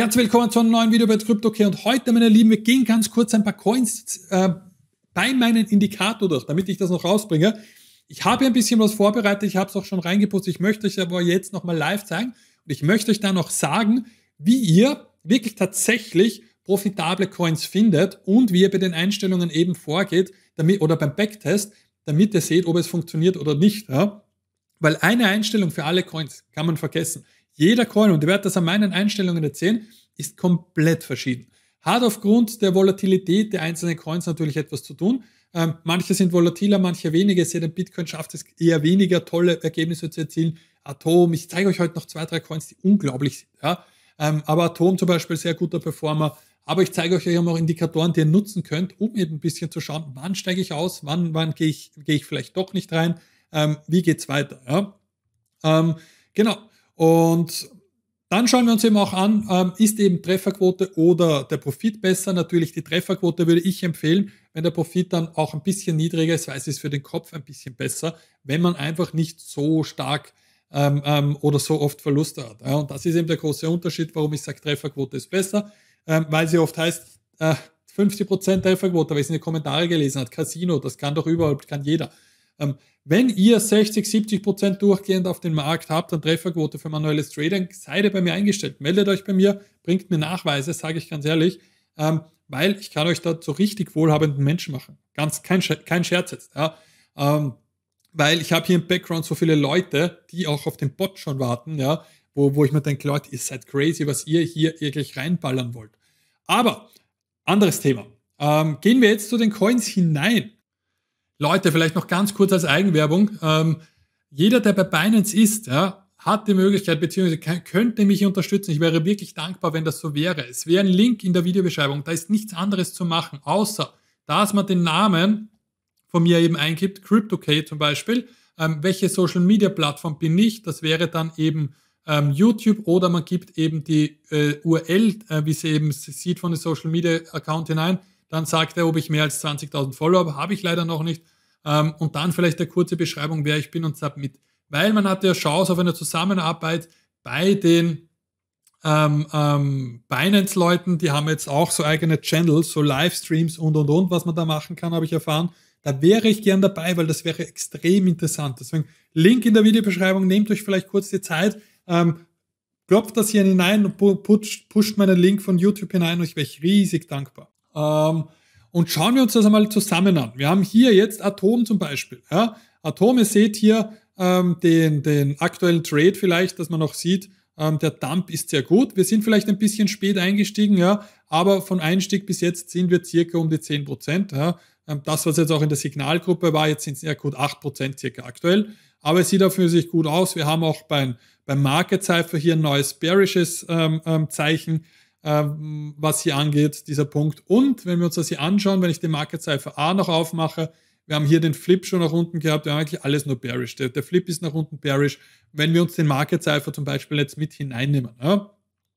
Herzlich willkommen zu einem neuen Video bei CryptoKey und heute, meine Lieben, wir gehen ganz kurz ein paar Coins äh, bei meinem Indikator durch, damit ich das noch rausbringe. Ich habe hier ein bisschen was vorbereitet, ich habe es auch schon reingepostet, ich möchte euch aber jetzt nochmal live zeigen und ich möchte euch dann noch sagen, wie ihr wirklich tatsächlich profitable Coins findet und wie ihr bei den Einstellungen eben vorgeht damit, oder beim Backtest, damit ihr seht, ob es funktioniert oder nicht. Ja? Weil eine Einstellung für alle Coins kann man vergessen. Jeder Coin, und ich werde das an meinen Einstellungen erzählen, ist komplett verschieden. Hat aufgrund der Volatilität der einzelnen Coins natürlich etwas zu tun. Ähm, manche sind volatiler, manche weniger. Seht, im Bitcoin schafft es eher weniger tolle Ergebnisse zu erzielen. Atom, ich zeige euch heute noch zwei, drei Coins, die unglaublich sind. Ja? Ähm, aber Atom zum Beispiel, sehr guter Performer. Aber ich zeige euch eben auch Indikatoren, die ihr nutzen könnt, um eben ein bisschen zu schauen, wann steige ich aus, wann, wann gehe ich, gehe ich vielleicht doch nicht rein, ähm, wie geht es weiter. Ja? Ähm, genau, und dann schauen wir uns eben auch an, ähm, ist eben Trefferquote oder der Profit besser? Natürlich die Trefferquote würde ich empfehlen, wenn der Profit dann auch ein bisschen niedriger ist, weil es ist für den Kopf ein bisschen besser, wenn man einfach nicht so stark ähm, ähm, oder so oft Verluste hat. und das ist eben der große Unterschied, warum ich sage, Trefferquote ist besser, weil sie oft heißt, 50% äh, Trefferquote, weil ich es in den Kommentaren gelesen hat, Casino, das kann doch überhaupt, kann jeder. Ähm, wenn ihr 60, 70 Prozent durchgehend auf den Markt habt dann Trefferquote für manuelles Trading, seid ihr bei mir eingestellt. Meldet euch bei mir, bringt mir Nachweise, sage ich ganz ehrlich, ähm, weil ich kann euch da zu richtig wohlhabenden Menschen machen. Ganz kein, kein Scherz jetzt. Ja. Ähm, weil ich habe hier im Background so viele Leute, die auch auf den Bot schon warten, ja, wo, wo ich mir denke, Leute, ihr seid crazy, was ihr hier wirklich reinballern wollt. Aber anderes Thema. Ähm, gehen wir jetzt zu den Coins hinein. Leute, vielleicht noch ganz kurz als Eigenwerbung. Ähm, jeder, der bei Binance ist, ja, hat die Möglichkeit, beziehungsweise könnte mich unterstützen. Ich wäre wirklich dankbar, wenn das so wäre. Es wäre ein Link in der Videobeschreibung. Da ist nichts anderes zu machen, außer dass man den Namen von mir eben eingibt, CryptoK zum Beispiel. Ähm, welche Social Media Plattform bin ich? Das wäre dann eben ähm, YouTube oder man gibt eben die äh, URL, äh, wie sie eben sieht, von den Social Media Account hinein. Dann sagt er, ob ich mehr als 20.000 Follower habe, habe ich leider noch nicht. Ähm, und dann vielleicht eine kurze Beschreibung, wer ich bin und Submit. Weil man hat ja Chance auf eine Zusammenarbeit bei den ähm, ähm, Binance-Leuten, die haben jetzt auch so eigene Channels, so Livestreams und und und, was man da machen kann, habe ich erfahren. Da wäre ich gern dabei, weil das wäre extrem interessant. Deswegen Link in der Videobeschreibung, nehmt euch vielleicht kurz die Zeit, ähm, klopft das hier hinein und pusht, pusht meinen Link von YouTube hinein und ich wäre riesig dankbar. Ähm, und schauen wir uns das einmal zusammen an. Wir haben hier jetzt Atom zum Beispiel. Ja? Atom, ihr seht hier ähm, den, den aktuellen Trade vielleicht, dass man noch sieht, ähm, der Dump ist sehr gut. Wir sind vielleicht ein bisschen spät eingestiegen, ja, aber von Einstieg bis jetzt sind wir circa um die 10%. Ja? Ähm, das, was jetzt auch in der Signalgruppe war, jetzt sind es eher gut 8% circa aktuell. Aber es sieht auch für sich gut aus. Wir haben auch beim, beim Market Cypher hier ein neues bearishes ähm, ähm, Zeichen ähm, was hier angeht, dieser Punkt. Und wenn wir uns das hier anschauen, wenn ich den Market Cipher A noch aufmache, wir haben hier den Flip schon nach unten gehabt, wir haben eigentlich alles nur bearish. Der, der Flip ist nach unten bearish, wenn wir uns den Market Cipher zum Beispiel jetzt mit hineinnehmen. Ja.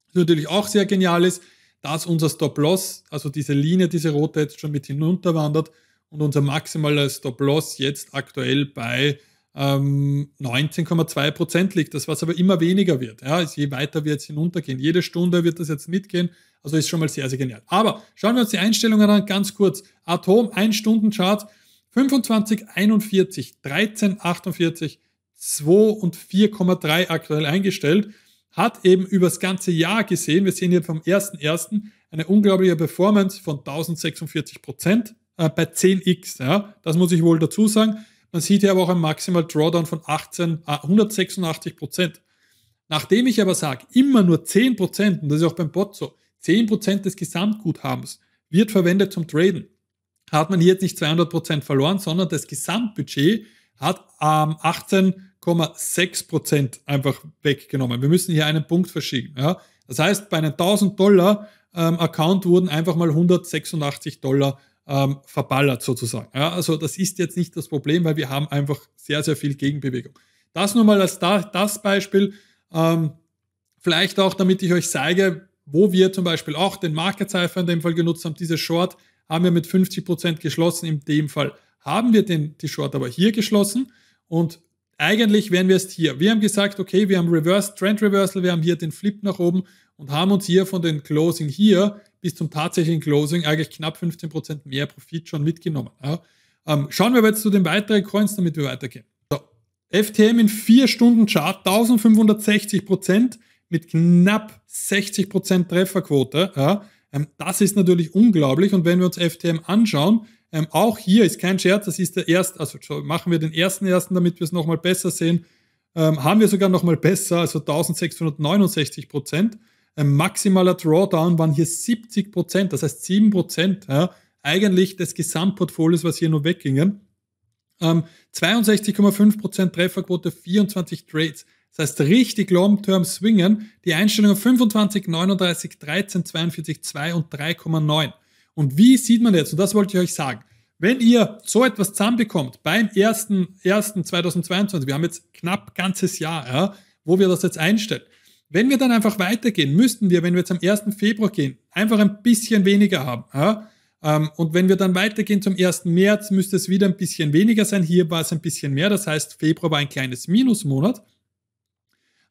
Was natürlich auch sehr genial ist, dass unser Stop-Loss, also diese Linie, diese rote jetzt schon mit hinunterwandert und unser maximaler Stop-Loss jetzt aktuell bei 19,2 ähm, Prozent liegt, das was aber immer weniger wird. Ja, je weiter wir jetzt hinuntergehen, jede Stunde wird das jetzt mitgehen, also ist schon mal sehr, sehr genial. Aber schauen wir uns die Einstellungen an, ganz kurz. Atom, 1-Stunden-Chart, 25, 41, 13, 48, 2 und 4,3 aktuell eingestellt, hat eben übers ganze Jahr gesehen, wir sehen hier vom 1.1. eine unglaubliche Performance von 1046 Prozent äh, bei 10x. Ja, das muss ich wohl dazu sagen. Man sieht hier aber auch ein Maximal Drawdown von 18, 186 ah, Prozent. Nachdem ich aber sage, immer nur 10 Prozent, und das ist auch beim Bot so, 10 Prozent des Gesamtguthabens wird verwendet zum Traden, hat man hier jetzt nicht 200 Prozent verloren, sondern das Gesamtbudget hat ähm, 18,6 Prozent einfach weggenommen. Wir müssen hier einen Punkt verschieben. Ja? Das heißt, bei einem 1000 Dollar ähm, Account wurden einfach mal 186 Dollar ähm, verballert sozusagen. Ja, also das ist jetzt nicht das Problem, weil wir haben einfach sehr, sehr viel Gegenbewegung. Das nur mal als da, das Beispiel. Ähm, vielleicht auch, damit ich euch zeige, wo wir zum Beispiel auch den Market Cipher in dem Fall genutzt haben, diese Short haben wir mit 50% Prozent geschlossen. In dem Fall haben wir den, die Short aber hier geschlossen und eigentlich wären wir es hier. Wir haben gesagt, okay, wir haben Reverse Trend Reversal, wir haben hier den Flip nach oben und haben uns hier von den Closing hier bis zum tatsächlichen Closing eigentlich knapp 15% mehr Profit schon mitgenommen. Ja. Ähm, schauen wir aber jetzt zu den weiteren Coins, damit wir weitergehen. So, FTM in 4 Stunden Chart 1560% mit knapp 60% Trefferquote. Ja. Ähm, das ist natürlich unglaublich und wenn wir uns FTM anschauen, ähm, auch hier ist kein Scherz, das ist der erste, also machen wir den ersten ersten, damit wir es nochmal besser sehen, ähm, haben wir sogar nochmal besser, also 1669 Prozent. Ein maximaler Drawdown waren hier 70 Prozent, das heißt 7 Prozent ja, eigentlich des Gesamtportfolios, was hier nur weggingen. Ähm, 62,5 Prozent Trefferquote, 24 Trades. Das heißt, richtig Long-Term swingen. Die Einstellungen 25, 39, 13, 42, 2 und 3,9. Und wie sieht man jetzt? Und das wollte ich euch sagen. Wenn ihr so etwas zusammenbekommt beim 1.1.2022, wir haben jetzt knapp ganzes Jahr, ja, wo wir das jetzt einstellen, wenn wir dann einfach weitergehen, müssten wir, wenn wir jetzt am 1. Februar gehen, einfach ein bisschen weniger haben. Ja? Ähm, und wenn wir dann weitergehen zum 1. März, müsste es wieder ein bisschen weniger sein. Hier war es ein bisschen mehr. Das heißt, Februar war ein kleines Minusmonat.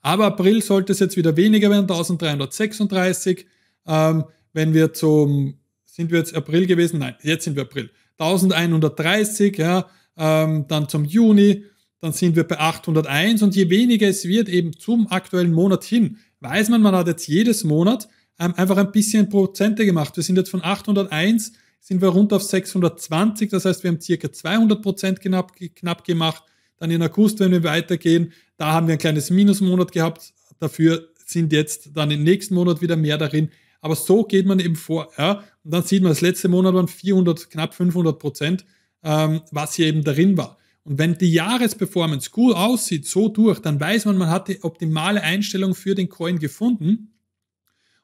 Aber April sollte es jetzt wieder weniger werden, 1336. Ähm, wenn wir zum, sind wir jetzt April gewesen? Nein, jetzt sind wir April. 1130, ja, ähm, dann zum Juni dann sind wir bei 801 und je weniger es wird eben zum aktuellen Monat hin, weiß man, man hat jetzt jedes Monat ähm, einfach ein bisschen Prozente gemacht. Wir sind jetzt von 801 sind wir rund auf 620, das heißt, wir haben circa 200 Prozent knapp, knapp gemacht. Dann in August, wenn wir weitergehen, da haben wir ein kleines Minusmonat gehabt. Dafür sind jetzt dann im nächsten Monat wieder mehr darin. Aber so geht man eben vor. Ja? Und dann sieht man, das letzte Monat waren 400, knapp 500 Prozent, ähm, was hier eben darin war. Und wenn die Jahresperformance gut aussieht, so durch, dann weiß man, man hat die optimale Einstellung für den Coin gefunden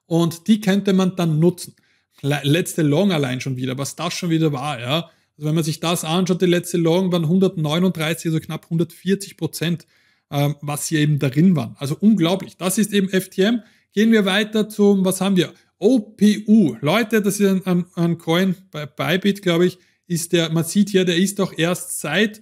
und die könnte man dann nutzen. Letzte Long allein schon wieder, was das schon wieder war, ja. Also wenn man sich das anschaut, die letzte Long waren 139, also knapp 140 Prozent, ähm, was hier eben darin waren. Also unglaublich. Das ist eben FTM. Gehen wir weiter zum, was haben wir? OPU. Leute, das ist ein, ein, ein Coin bei Bybit, glaube ich, ist der, man sieht hier, der ist doch erst seit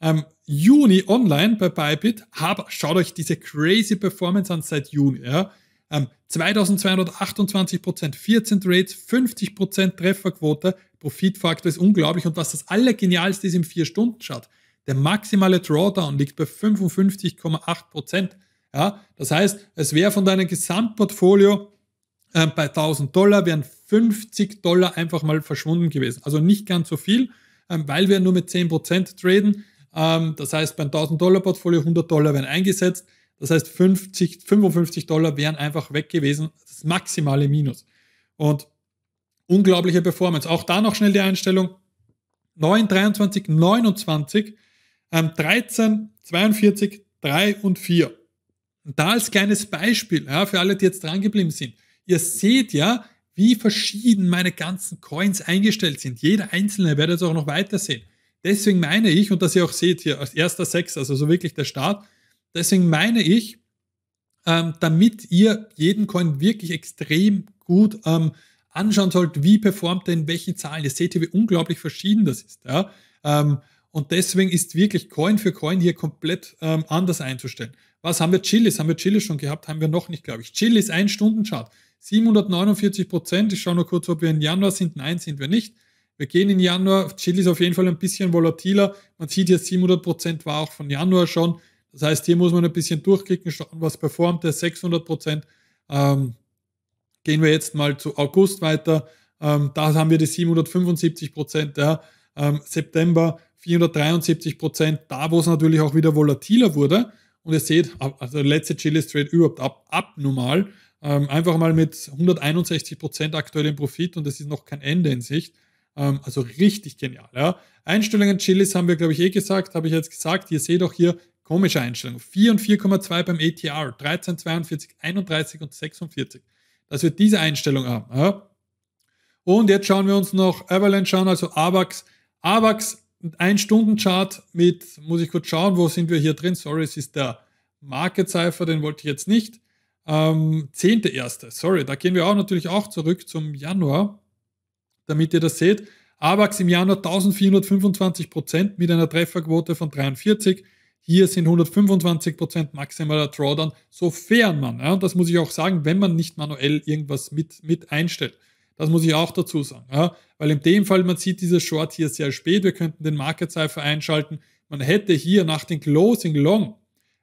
ähm, Juni online bei Bybit, aber schaut euch diese crazy Performance an seit Juni. Ja. Ähm, 2228 14 Trades, 50 Trefferquote, Profitfaktor ist unglaublich und was das Allergenialste ist im 4-Stunden-Chart, der maximale Drawdown liegt bei 55,8 Ja, das heißt, es wäre von deinem Gesamtportfolio äh, bei 1000 Dollar, wären 50 Dollar einfach mal verschwunden gewesen. Also nicht ganz so viel, ähm, weil wir nur mit 10 traden. Ähm, das heißt, beim 1000-Dollar-Portfolio 100 Dollar werden eingesetzt. Das heißt, 50, 55 Dollar wären einfach weg gewesen. Das maximale Minus. Und unglaubliche Performance. Auch da noch schnell die Einstellung. 9, 23, 29, 13, 42, 3 und 4. Und da als kleines Beispiel ja, für alle, die jetzt drangeblieben sind. Ihr seht ja, wie verschieden meine ganzen Coins eingestellt sind. Jeder einzelne werdet ihr auch noch weitersehen. Deswegen meine ich, und dass ihr auch seht hier, als erster Sechs, also so wirklich der Start, deswegen meine ich, ähm, damit ihr jeden Coin wirklich extrem gut ähm, anschauen sollt, wie performt er in welchen Zahlen. Ihr seht hier, wie unglaublich verschieden das ist. Ja? Ähm, und deswegen ist wirklich Coin für Coin hier komplett ähm, anders einzustellen. Was haben wir Chilis? Haben wir Chilis schon gehabt? Haben wir noch nicht, glaube ich. Chilis, ein Stunden-Chart. 749 Prozent. Ich schaue nur kurz, ob wir im Januar sind. Nein, sind wir nicht. Wir gehen in Januar. Chili ist auf jeden Fall ein bisschen volatiler. Man sieht jetzt 700% war auch von Januar schon. Das heißt, hier muss man ein bisschen durchklicken, schauen, was performt der 600%. Ähm, gehen wir jetzt mal zu August weiter. Ähm, da haben wir die 775%. Ja. Ähm, September 473%. Da, wo es natürlich auch wieder volatiler wurde. Und ihr seht, also letzte Chili Trade überhaupt ab, abnormal. Ähm, einfach mal mit 161% aktuellem Profit und es ist noch kein Ende in Sicht. Ähm, also richtig genial. Ja. Einstellungen Chilis haben wir, glaube ich, eh gesagt, habe ich jetzt gesagt. Ihr seht auch hier komische Einstellungen. 4 und 4,2 beim ATR, 13, 42, 31 und 46. Dass wir diese Einstellung haben. Ja. Und jetzt schauen wir uns noch Avalanche an, also AVAX. AVAX, ein Stundenchart mit, muss ich kurz schauen, wo sind wir hier drin? Sorry, es ist der Market Cipher, den wollte ich jetzt nicht. Ähm, 10.1. Sorry, da gehen wir auch natürlich auch zurück zum Januar damit ihr das seht. AVAX im Januar 1425 Prozent mit einer Trefferquote von 43. Hier sind 125 Prozent maximaler Drawdown, sofern man, ja, und das muss ich auch sagen, wenn man nicht manuell irgendwas mit, mit einstellt. Das muss ich auch dazu sagen, ja, weil in dem Fall, man sieht dieses Short hier sehr spät, wir könnten den Market Cypher einschalten. Man hätte hier nach dem Closing Long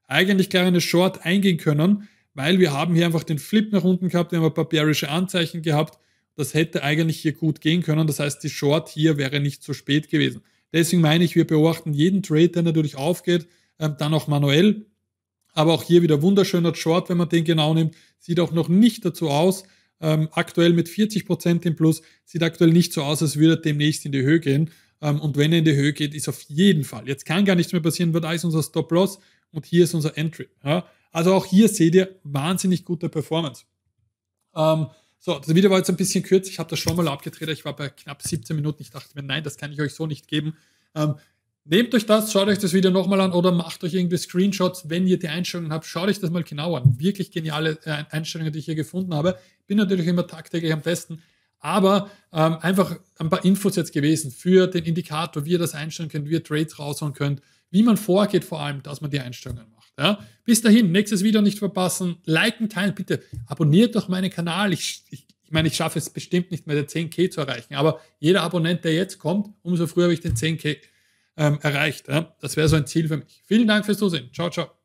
eigentlich gleich eine Short eingehen können, weil wir haben hier einfach den Flip nach unten gehabt, wir haben ein paar bearische Anzeichen gehabt, das hätte eigentlich hier gut gehen können. Das heißt, die Short hier wäre nicht zu spät gewesen. Deswegen meine ich, wir beobachten jeden Trade, der natürlich aufgeht, ähm, dann auch manuell. Aber auch hier wieder wunderschöner Short, wenn man den genau nimmt. Sieht auch noch nicht dazu aus. Ähm, aktuell mit 40% im Plus. Sieht aktuell nicht so aus, als würde er demnächst in die Höhe gehen. Ähm, und wenn er in die Höhe geht, ist auf jeden Fall. Jetzt kann gar nichts mehr passieren, weil da ist unser Stop-Loss und hier ist unser Entry. Ja? Also auch hier seht ihr wahnsinnig gute Performance. Ähm, so, das Video war jetzt ein bisschen kürzer. Ich habe das schon mal abgedreht. Ich war bei knapp 17 Minuten. Ich dachte mir, nein, das kann ich euch so nicht geben. Ähm, nehmt euch das, schaut euch das Video nochmal an oder macht euch irgendwie Screenshots, wenn ihr die Einstellungen habt. Schaut euch das mal genau an. Wirklich geniale äh, Einstellungen, die ich hier gefunden habe. Bin natürlich immer tagtäglich am Testen. Aber ähm, einfach ein paar Infos jetzt gewesen für den Indikator, wie ihr das einstellen könnt, wie ihr Trades raushauen könnt, wie man vorgeht, vor allem, dass man die Einstellungen macht. Ja? Bis dahin, nächstes Video nicht verpassen. Liken, teilen, bitte abonniert doch meinen Kanal. Ich, ich, ich meine, ich schaffe es bestimmt nicht mehr, den 10k zu erreichen, aber jeder Abonnent, der jetzt kommt, umso früher habe ich den 10k ähm, erreicht. Ja? Das wäre so ein Ziel für mich. Vielen Dank fürs Zusehen. Ciao, ciao.